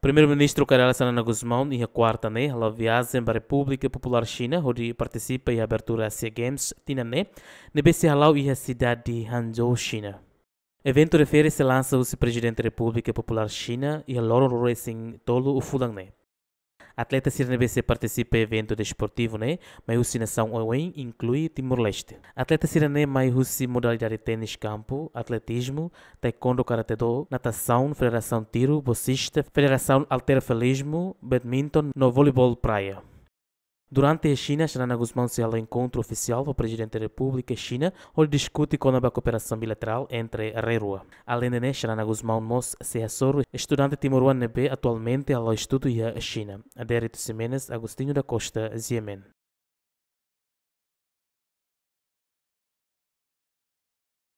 Primeiro-ministro Karel Sanana Guzmão e a quarta né, ela viagem para a República Popular China, onde participa em abertura Asia Games Tinané, na Bessihalau e a cidade de Hangzhou, China. Evento refere-se lança o presidente da República Popular China e a Loro Racing Tolo o Fulang, né. Atleta Sirene participa em evento desportivo, né? nação OEM inclui Timor-Leste. Atleta Sirene modalidades modalidade é tênis campo, atletismo, taekwondo, karatê-do, natação, federação tiro, bocista, federação alterofilismo, badminton, no voleibol praia. Durante a China, Xanana Guzmán se ao encontro oficial o Presidente da República China, onde discute com a cooperação bilateral entre a Rerua. Além de né, Xanana Guzmán Mos se assor, estudante timoruano atualmente ao estudo é a China. Adérito Simenes, Agostinho da Costa, Ziemen.